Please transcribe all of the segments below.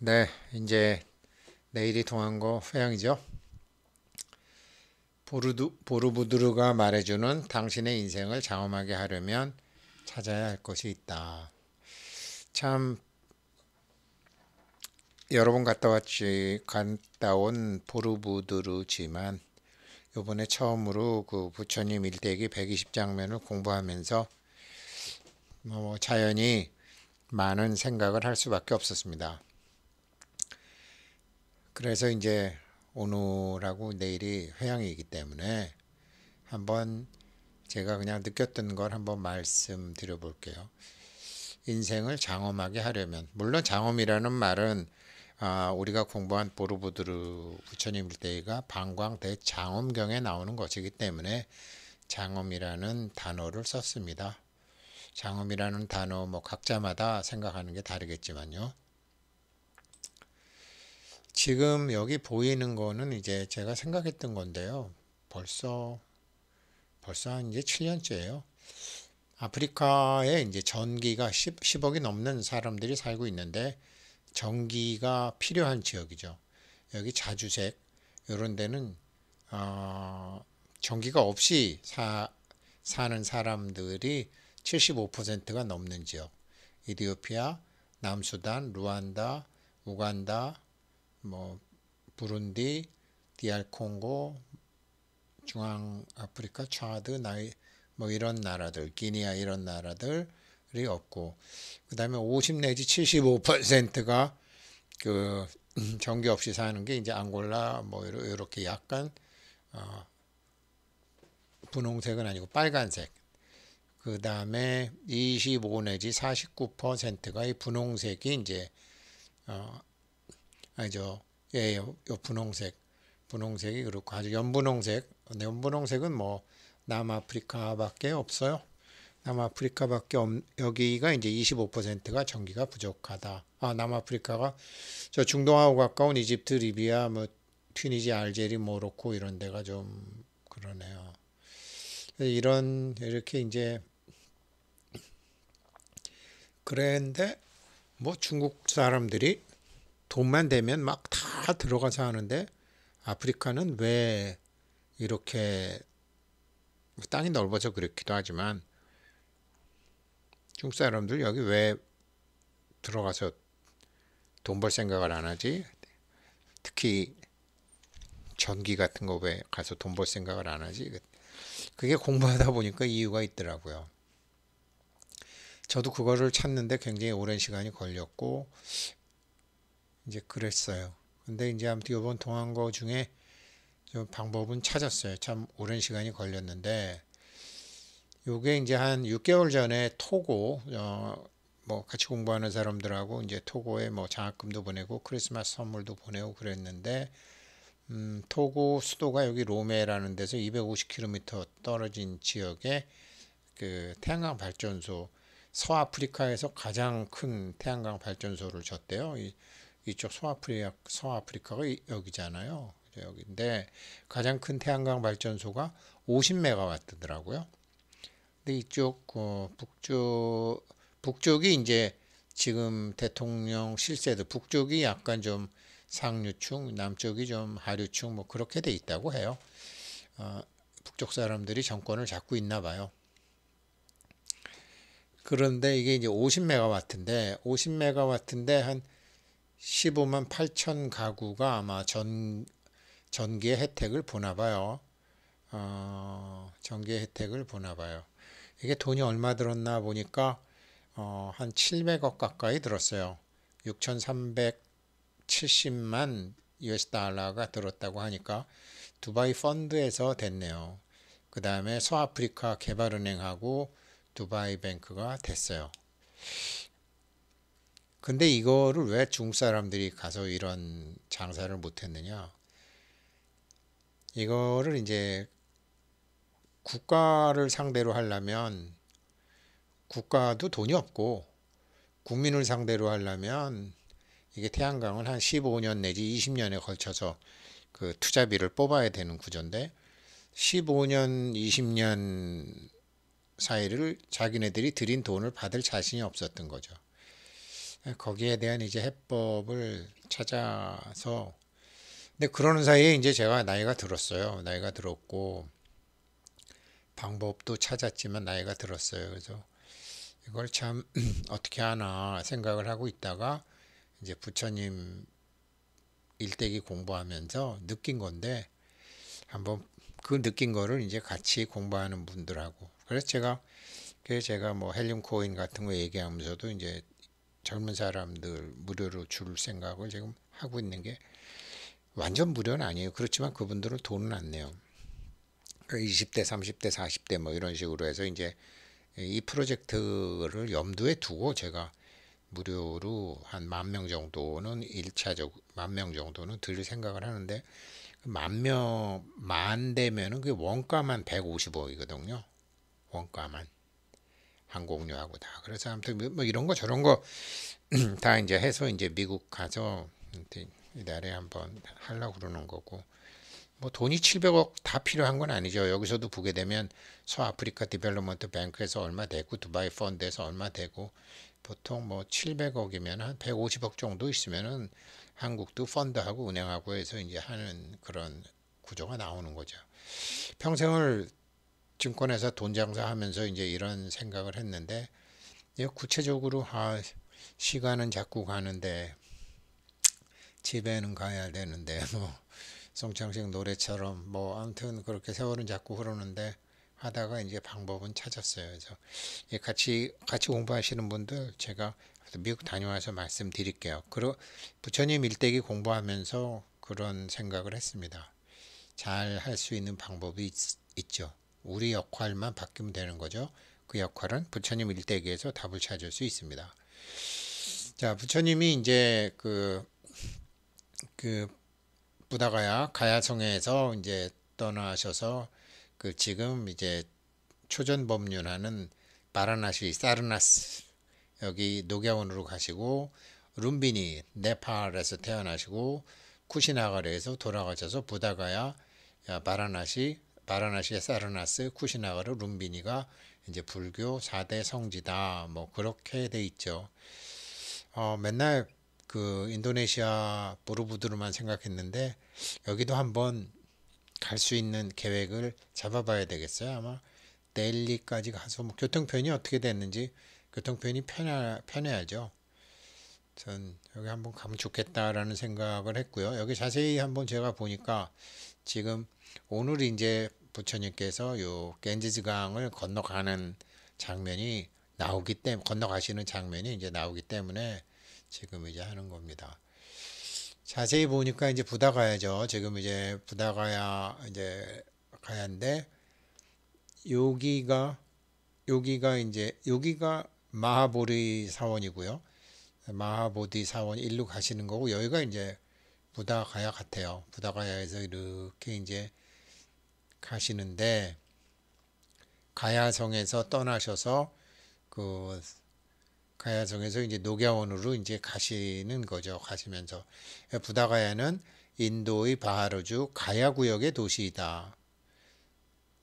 네, 이제 내일이 통한 거 회양이죠. 보르두, 보르부드르가 말해주는 당신의 인생을 장엄하게 하려면 찾아야 할 것이 있다. 참 여러 분 갔다 왔지 갔다 온 보르부드르지만 요번에 처음으로 그 부처님 일대기 120장면을 공부하면서 뭐, 뭐 자연히 많은 생각을 할 수밖에 없었습니다. 그래서 이제 오늘하고 내일이 회양이기 때문에 한번 제가 그냥 느꼈던 걸 한번 말씀드려 볼게요. 인생을 장엄하게 하려면 물론 장엄이라는 말은 아, 우리가 공부한 보르부드르 부처님 일대기가 방광대 장엄경에 나오는 것이기 때문에 장엄이라는 단어를 썼습니다. 장엄이라는 단어 뭐 각자마다 생각하는 게 다르겠지만요. 지금 여기 보이는 거는 이제 제가 생각했던 건데요. 벌써 벌써 한 이제 7년째예요. 아프리카에 이제 전기가 10, 10억이 넘는 사람들이 살고 있는데 전기가 필요한 지역이죠. 여기 자주색 이런 데는 어, 전기가 없이 사, 사는 사람들이 75%가 넘는 지역. 이디오피아, 남수단, 루안다, 우간다, 뭐 부룬디, 디알 콩고, 중앙 아프리카, 차드, 나이 뭐 이런 나라들, 기니아 이런 나라들이 없고 그다음에 50 내지 75%가 그 전기 없이 사는 게 이제 앙골라 뭐 이렇게 약간 어 분홍색은 아니고 빨간색. 그 다음에 25 내지 49%가 이 분홍색이 이제 어 아니죠. 예, 요, 예, 요 분홍색. 분홍색이 그렇고 아주 연분홍색. 근데 연분홍색은 뭐 남아프리카밖에 없어요. 남아프리카밖에 없, 여기가 이제 25%가 전기가 부족하다. 아, 남아프리카가 저 중동하고 가까운 이집트, 리비아, 뭐 튀니지, 알제리, 모로코 이런 데가 좀 그러네요. 이런 이렇게 이제 그랬는데 뭐 중국 사람들이 돈만 되면 막 다 들어가서 하는데 아프리카는 왜 이렇게 땅이 넓어서 그렇기도 하지만 중국 사람들 여기 왜 들어가서 돈 벌 생각을 안 하지? 특히 전기 같은 거 왜 가서 돈 벌 생각을 안 하지? 그, 그게 공부하다 보니까 이유가 있더라고요. 저도 그거를 찾는데 굉장히 오랜 시간이 걸렸고 이제 그랬어요. 근데 이제 아무튼 요번 동안거 중에 좀 방법은 찾았어요. 참 오랜 시간이 걸렸는데 요게 이제 한 6개월 전에 토고 어, 뭐 같이 공부하는 사람들하고 이제 토고에 뭐 장학금도 보내고 크리스마스 선물도 보내고 그랬는데 음, 토고 수도가 여기 로메라는 데서 250km 떨어진 지역에 그 태양광 발전소 서아프리카에서 가장 큰 태양광 발전소를 졌대요. 이 이쪽 소아프리아 서아프리카가 여기잖아요. 여기인데 가장 큰 태양광 발전소가 50메가와트더라고요. 근데 이쪽 어, 북쪽 북쪽이 이제 지금 대통령 실세도 북쪽이 약간 좀 상류층, 남쪽이 좀 하류층 뭐 그렇게 돼 있다고 해요. 어, 북쪽 사람들이 정권을 잡고 있나 봐요. 그런데 이게 이제 50메가와트인데 50메가와트인데 한 15만 8천 가구가 아마 전전기 혜택을 보나 봐요. 어, 전기 혜택을 보나 봐요. 이게 돈이 얼마 들었나 보니까 어, 한 700억 가까이 들었어요. 6,370만 US 달러가 들었다고 하니까 두바이 펀드에서 됐네요. 그 다음에 서아프리카 개발은행하고 두바이 뱅크가 됐어요. 근데 이거를 왜 중국 사람들이 가서 이런 장사를 못했느냐? 이거를 이제 국가를 상대로 하려면 국가도 돈이 없고 국민을 상대로 하려면 이게 태양광은 한 15년 내지 20년에 걸쳐서 그 투자비를 뽑아야 되는 구조인데 15년, 20년 사이를 자기네들이 들인 돈을 받을 자신이 없었던 거죠. 거기에 대한 이제 해법을 찾아서 근데 그러는 사이에 이제 제가 나이가 들었어요. 나이가 들었고 방법도 찾았지만 나이가 들었어요. 그래서 이걸 참 어떻게 하나 생각을 하고 있다가 이제 부처님 일대기 공부하면서 느낀 건데 한번 그 느낀 거를 이제 같이 공부하는 분들하고 그래서 제가 그래서 제가 뭐 헬륨 코인 같은 거 얘기하면서도 이제 젊은 사람들 무료로 줄 생각을 지금 하고 있는 게 완전 무료는 아니에요. 그렇지만 그분들은 돈은 안 내요. 20대, 30대, 40대 뭐 이런 식으로 해서 이제 이 프로젝트를 염두에 두고 제가 무료로 한 만 명 정도는 일차적 만 명 정도는 들 생각을 하는데 만명만 되면은 그 원가만 150억이거든요. 원가만. 항공료하고 다. 그래서 아무튼 뭐, 뭐 이런 거 저런 거 다 이제 해서 이제 미국 가서 이달에 한번 하려고 그러는 거고 뭐 돈이 700억 다 필요한 건 아니죠. 여기서도 보게 되면 서아프리카 디벨로먼트 뱅크에서 얼마 되고 두바이 펀드에서 얼마 되고 보통 뭐 700억이면 한 150억 정도 있으면은 한국도 펀드하고 은행하고 해서 이제 하는 그런 구조가 나오는 거죠. 평생을 증권회사 돈 장사하면서 이제 이런 생각을 했는데 구체적으로 아 시간은 자꾸 가는데 집에는 가야 되는데 뭐 송창식 노래처럼 뭐 아무튼 그렇게 세월은 자꾸 흐르는데 하다가 이제 방법은 찾았어요. 그래서 같이 같이 공부하시는 분들 제가 미국 다녀와서 말씀드릴게요. 그러 부처님 일대기 공부하면서 그런 생각을 했습니다. 잘 할 수 있는 방법이 있, 있죠. 우리 역할만 바뀌면 되는 거죠. 그 역할은 부처님 일대기에서 답을 찾을 수 있습니다. 자, 부처님이 이제 그, 그, 부다가야, 가야성에서 이제 떠나셔서 그 지금 이제 초전법륜하는 바라나시, 사르나스, 여기 녹갸원으로 가시고, 룸비니, 네팔에서 태어나시고, 쿠시나가르에서 돌아가셔서 부다가야, 바라나시, 바라나시의 사르나스, 쿠시나가르, 룸비니가 이제 불교 4대 성지다. 뭐 그렇게 돼 있죠. 어, 맨날 그 인도네시아 보르부드로만 생각했는데 여기도 한번 갈 수 있는 계획을 잡아봐야 되겠어요. 아마 델리까지 가서 뭐 교통편이 어떻게 됐는지 교통편이 편해, 편해야죠. 전 여기 한번 가면 좋겠다라는 생각을 했고요. 여기 자세히 한번 제가 보니까 지금 오늘 이제 부처님께서 요 겐지즈강을 건너가는 장면이 나오기 때문에 건너가시는 장면이 이제 나오기 때문에 지금 이제 하는 겁니다. 자세히 보니까 이제 부다가야죠. 지금 이제 부다가야 이제 가야인데 여기가 여기가 이제 여기가 마하보리 사원이고요. 마하보디 사원 일로 가시는 거고 여기가 이제 부다가야 같아요. 부다가야에서 이렇게 이제 가시는데 가야성에서 떠나셔서 그 가야성에서 이제 노갸원으로 이제 가시는 거죠. 가시면서 부다가야는 인도의 바하르주 가야 구역의 도시이다.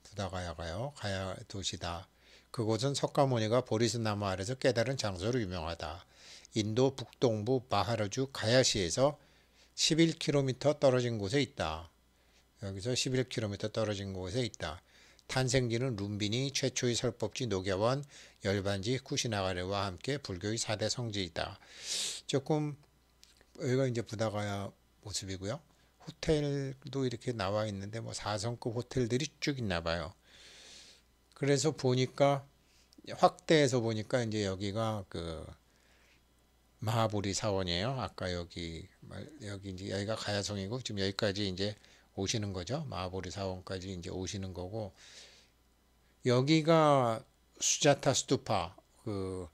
부다가야가요. 가야 도시다. 그곳은 석가모니가 보리스나무 아래서 깨달은 장소로 유명하다. 인도 북동부 마하르주 가야시에서 11km 떨어진 곳에 있다. 여기서 11km 떨어진 곳에 있다. 탄생지는 룸비니 최초의 설법지 노교원 열반지 쿠시나가레와 함께 불교의 4대 성지이다. 조금 여기가 이제 부다가야 모습이고요. 호텔도 이렇게 나와 있는데 뭐 4성급 호텔들이 쭉 있나 봐요. 그래서 보니까 확대해서 보니까 이제 여기가 그 마하보리 사원이에요. 아까 여기 여기 이제 여기가 가야성이고 지금 여기까지 이제 오시는 거죠. 마하보리 사원까지 이제 오시는 거고 여기가 수자타 스투파 그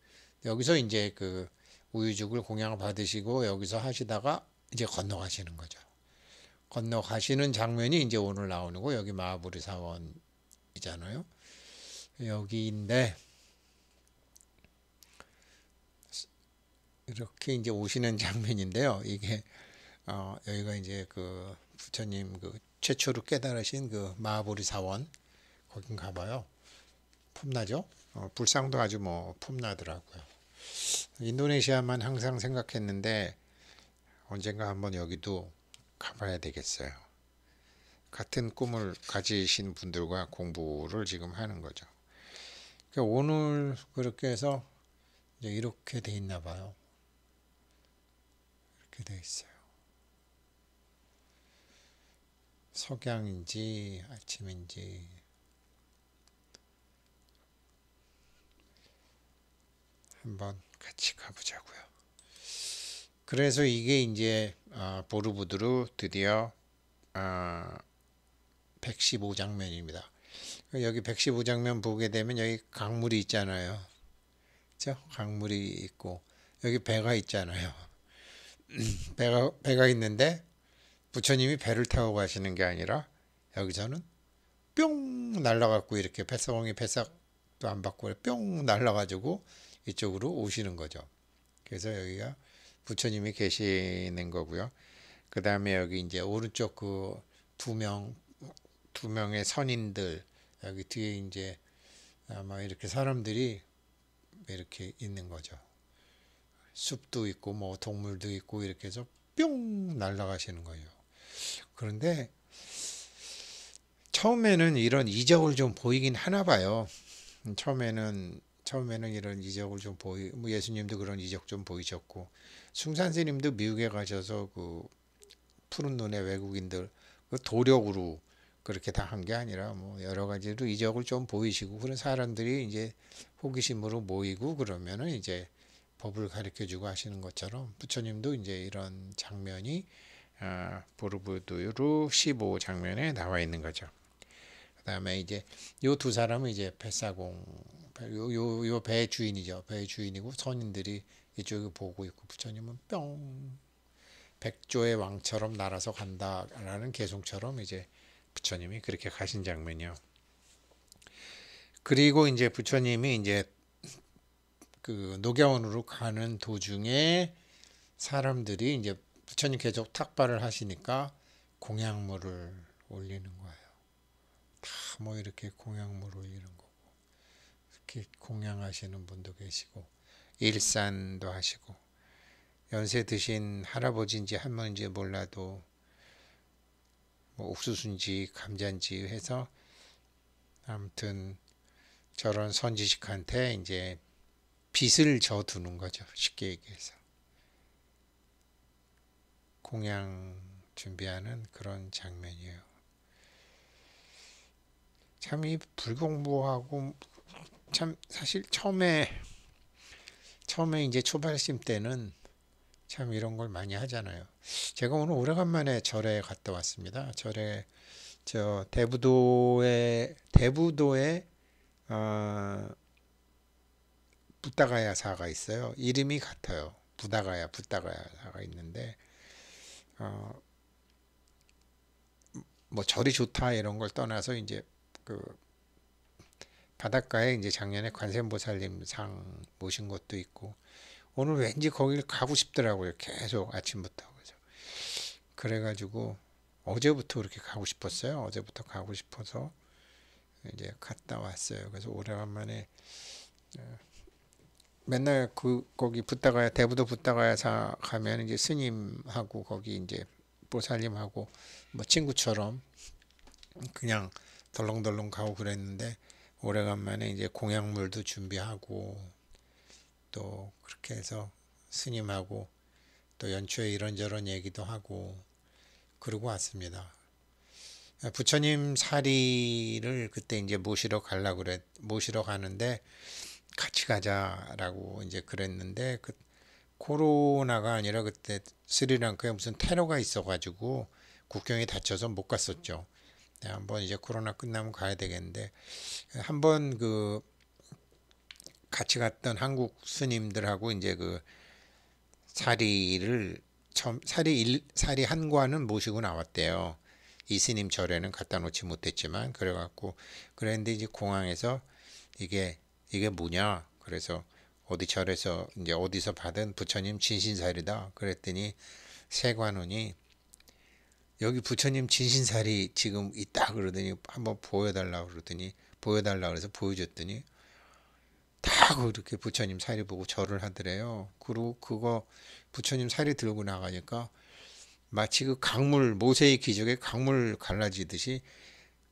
여기서 이제 그 우유죽을 공양을 받으시고 여기서 하시다가 이제 건너가시는 거죠. 건너가시는 장면이 이제 오늘 나오는 거 여기 마하보리 사원이잖아요. 여기인데 이렇게 이제 오시는 장면인데요. 이게 어, 여기가 이제 그 부처님 그 최초로 깨달으신 그마보리 사원 거긴 가봐요. 폼나죠? 어, 불상도 아주 뭐 폼나더라고요. 인도네시아만 항상 생각했는데 언젠가 한번 여기도 가봐야 되겠어요. 같은 꿈을 가지신 분들과 공부를 지금 하는 거죠. 그러니까 오늘 그렇게 해서 이제 이렇게 돼 있나 봐요. 그렇게 되 있어요. 석양인지 아침인지 한번 같이 가보자고요. 그래서 이게 이제 아, 보르부드로 드디어 115장면입니다. 아, 여기 115장면 보게 되면 여기 강물이 있잖아요. 그렇죠? 강물이 있고 여기 배가 있잖아요. 배가 배가 있는데 부처님이 배를 타고 가시는 게 아니라 여기서는 뿅날라갔고 이렇게 뱃사공이 뱃삭도 안 받고 뿅 날라가지고 이쪽으로 오시는 거죠. 그래서 여기가 부처님이 계시는 거고요. 그 다음에 여기 이제 오른쪽 그 두 명, 두 명의 선인들, 여기 뒤에 이제 아마 이렇게 사람들이 이렇게 있는 거죠. 숲도 있고 뭐 동물도 있고 이렇게 해서 뿅 날아가시는 거예요. 그런데 처음에는 이런 이적을 좀 보이긴 하나 봐요. 처음에는 처음에는 이런 이적을 좀 보이 뭐 예수님도 그런 이적 좀 보이셨고 숭산스님도 미국에 가셔서 그 푸른 눈의 외국인들 그 도력으로 그렇게 다 한 게 아니라 뭐 여러 가지로 이적을 좀 보이시고 그런 사람들이 이제 호기심으로 모이고 그러면은 이제 법을 가르쳐주고 하시는 것처럼 부처님도 이제 이런 장면이 아, 어, 부르부두루 15 장면에 나와 있는 거죠. 그 다음에 이제 요 두 사람은 이제 뱃사공 요요요배 주인이죠. 배 주인이고 선인들이 이쪽을 보고 있고 부처님은 뿅 백조의 왕처럼 날아서 간다라는 개송처럼 이제 부처님이 그렇게 가신 장면이요. 그리고 이제 부처님이 이제 그 녹야원으로 가는 도중에 사람들이 이제 부처님 계속 탁발을 하시니까 공양물을 올리는 거예요. 다 뭐 이렇게 공양물 올리는 거고 이렇게 공양하시는 분도 계시고 일산도 하시고 연세 드신 할아버지인지 할머니인지 몰라도 뭐 옥수수인지 감자인지 해서 아무튼 저런 선지식한테 이제 빚을 져두는 거죠. 쉽게 얘기해서. 공양 준비하는 그런 장면이에요. 참이 불공부하고 참 사실 처음에 처음에 이제 초발심 때는 참 이런 걸 많이 하잖아요. 제가 오늘 오래간만에 절에 갔다 왔습니다. 절에 저 대부도에 대부도에 어, 부다가야사가 있어요. 이름이 같아요. 부다가야, 부다가야사가 있는데 어, 뭐 절이 좋다 이런 걸 떠나서 이제 그 바닷가에 이제 작년에 관세음보살님 상 모신 것도 있고 오늘 왠지 거길 가고 싶더라고요. 계속 아침부터 그죠. 그래가지고 어제부터 그렇게 가고 싶었어요. 어제부터 가고 싶어서 이제 갔다 왔어요. 그래서 오래간만에 어, 맨날 그 거기 붙다가야 대부도 붙다가야 사 가면 이제 스님하고 거기 이제 보살님하고 뭐 친구처럼 그냥 덜렁덜렁 가고 그랬는데 오래간만에 이제 공약물도 준비하고 또 그렇게 해서 스님하고 또 연초에 이런저런 얘기도 하고 그러고 왔습니다. 부처님 사리를 그때 이제 모시러 갈라 그랬 모시러 가는데 같이 가자라고 이제 그랬는데 그 코로나가 아니라 그때 스리랑카에 무슨 테러가 있어가지고 국경이 닫혀서 못 갔었죠. 네, 한번 이제 코로나 끝나면 가야 되겠는데 한 번 그 같이 갔던 한국 스님들하고 이제 그 사리를 처음 사리 일, 사리 한과는 모시고 나왔대요. 이 스님 절에는 갖다 놓지 못했지만 그래갖고 그랬는데 이제 공항에서 이게 이게 뭐냐? 그래서 어디 절에서 이제 어디서 받은 부처님 진신살이다. 그랬더니 세관원이 여기 부처님 진신살이 지금 있다 그러더니 한번 보여달라 그러더니 보여달라 그래서 보여줬더니 다 그렇게 부처님 살이 보고 절을 하더래요. 그리고 그거 부처님 살이 들고 나가니까 마치 그 강물 모세의 기적에 강물 갈라지듯이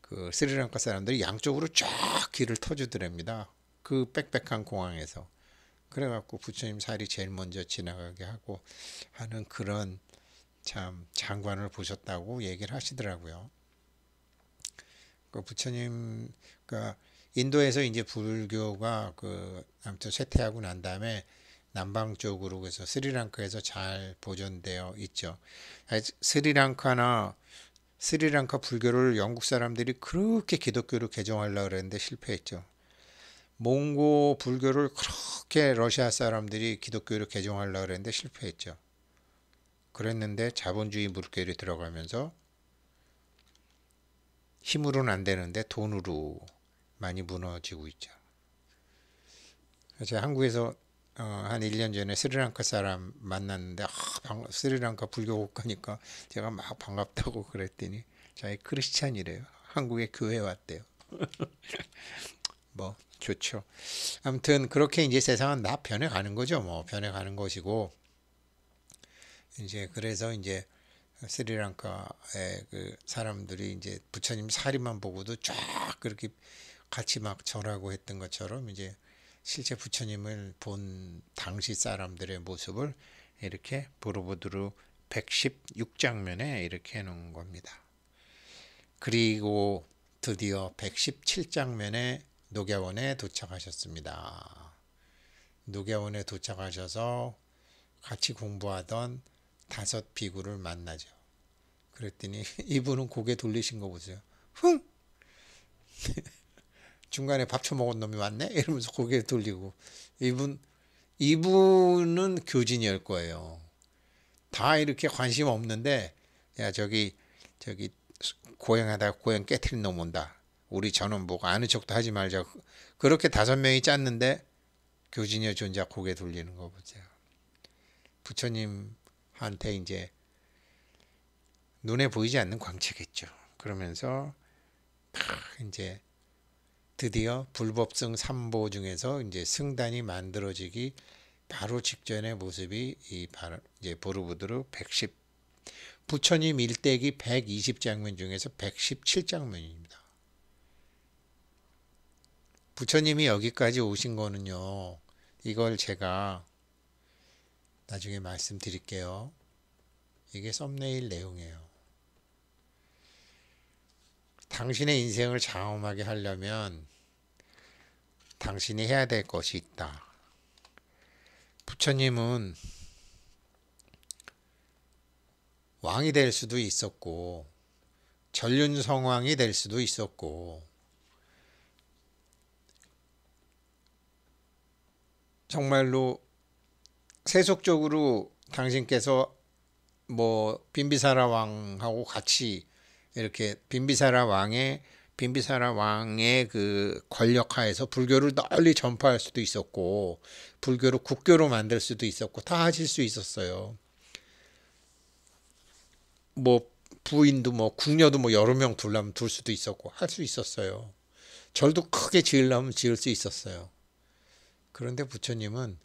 그 스리랑카 사람들이 양쪽으로 쫙 길을 터주더랍니다. 그 빽빽한 공항에서 그래갖고 부처님 살이 제일 먼저 지나가게 하고 하는 그런 참 장관을 보셨다고 얘기를 하시더라고요. 그 부처님 그러니까 인도에서 이제 불교가 그 아무튼 쇠퇴하고 난 다음에 남방 쪽으로 그래서 스리랑카에서 잘 보존되어 있죠. 스리랑카나 스리랑카 불교를 영국 사람들이 그렇게 기독교로 개종하려고 그랬는데 실패했죠. 몽고 불교를 그렇게 러시아 사람들이 기독교로 개종하려고 그랬는데 실패했죠. 그랬는데 자본주의 물결이 들어가면서 힘으로는 안 되는데 돈으로 많이 무너지고 있죠. 제가 한국에서 어, 한 1년 전에 스리랑카 사람 만났는데 아, 방, 스리랑카 불교 국가니까 제가 막 반갑다고 그랬더니 자기 크리스찬이래요. 한국에 교회 왔대요. 뭐 좋죠. 아무튼 그렇게 이제 세상은 다 변해가는 거죠. 뭐 변해가는 것이고 이제 그래서 이제 스리랑카의 그 사람들이 이제 부처님 사리만 보고도 쫙 그렇게 같이 막 절하고 했던 것처럼 이제 실제 부처님을 본 당시 사람들의 모습을 이렇게 부르부드루 116장면에 이렇게 해놓은 겁니다. 그리고 드디어 117장면에 녹야원에 도착하셨습니다. 녹야원에 도착하셔서 같이 공부하던 다섯 비구를 만나죠. 그랬더니 이분은 고개 돌리신 거 보세요. 흥! 중간에 밥 처먹은 놈이 왔네? 이러면서 고개 돌리고. 이분, 이분은 교진이일 거예요. 다 이렇게 관심 없는데, 야, 저기, 저기, 고양하다 가 고양 깨트린 놈 온다. 우리 전원 보고 아는 척도 하지 말자. 그렇게 다섯 명이 짰는데 교진여 존자 고개 돌리는 거 보세요. 부처님한테 이제 눈에 보이지 않는 광채겠죠. 그러면서 이제 드디어 불법승 삼보 중에서 이제 승단이 만들어지기 바로 직전의 모습이 이 바로 이제 보르부드르 110 부처님 일대기 120장면 중에서 117장면입니다. 부처님이 여기까지 오신 거는요. 이걸 제가 나중에 말씀드릴게요. 이게 썸네일 내용이에요. 당신의 인생을 장엄하게 하려면 당신이 해야 될 것이 있다. 부처님은 왕이 될 수도 있었고 전륜성왕이 될 수도 있었고 정말로 세속적으로 당신께서 뭐 빈비사라 왕하고 같이 이렇게 빈비사라 왕의 빈비사라 왕의 그 권력하에서 불교를 널리 전파할 수도 있었고 불교를 국교로 만들 수도 있었고 다 하실 수 있었어요. 뭐 부인도 뭐 궁녀도 뭐 여러 명 둘라면 둘 수도 있었고 할 수 있었어요. 절도 크게 지으려면 지을 수 있었어요. 그런데 부처님은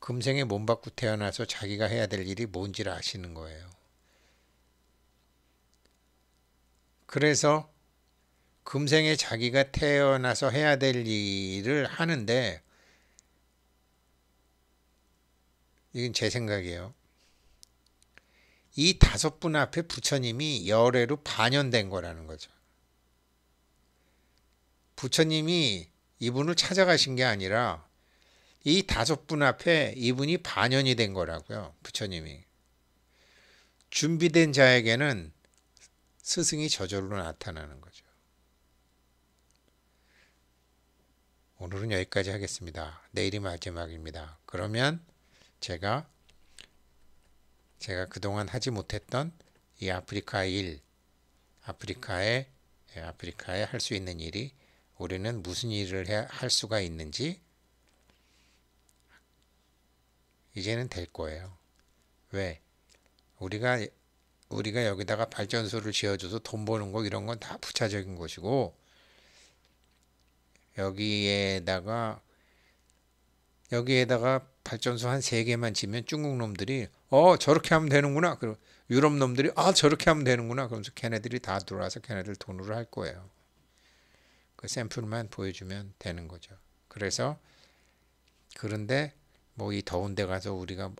금생에 몸 받고 태어나서 자기가 해야 될 일이 뭔지를 아시는 거예요. 그래서 금생에 자기가 태어나서 해야 될 일을 하는데 이건 제 생각이에요. 이 다섯 분 앞에 부처님이 열애로 반연된 거라는 거죠. 부처님이 이분을 찾아가신 게 아니라 이 다섯 분 앞에 이분이 반연이 된 거라고요. 부처님이. 준비된 자에게는 스승이 저절로 나타나는 거죠. 오늘은 여기까지 하겠습니다. 내일이 마지막입니다. 그러면 제가 제가 그동안 하지 못했던 이 아프리카 일, 아프리카에 예, 아프리카에 할 수 있는 일이 우리는 무슨 일을 할 수가 있는지 이제는 될 거예요. 왜? 우리가 우리가 여기다가 발전소를 지어줘서 돈 버는 거 이런 건 다 부차적인 것이고 여기에다가 여기에다가 발전소 한 세 개만 지면 중국 놈들이 어 저렇게 하면 되는구나. 그리고 유럽 놈들이 아 저렇게 하면 되는구나. 그러면서 걔네들이 다 들어와서 걔네들 돈으로 할 거예요. 그 샘플만 보여주면 되는 거죠. 그래서 그런데 뭐이 더운데 가서 우리가 뭐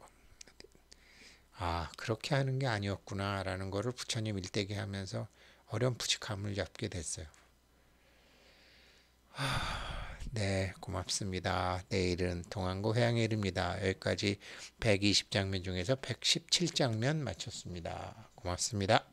아 그렇게 하는 게 아니었구나라는 거를 부처님 일대기 하면서 어렴풋이감을 잡게 됐어요. 하, 아, 네 고맙습니다. 내일은 동안고 회양일입니다. 여기까지 120장면 중에서 117장면 마쳤습니다. 고맙습니다.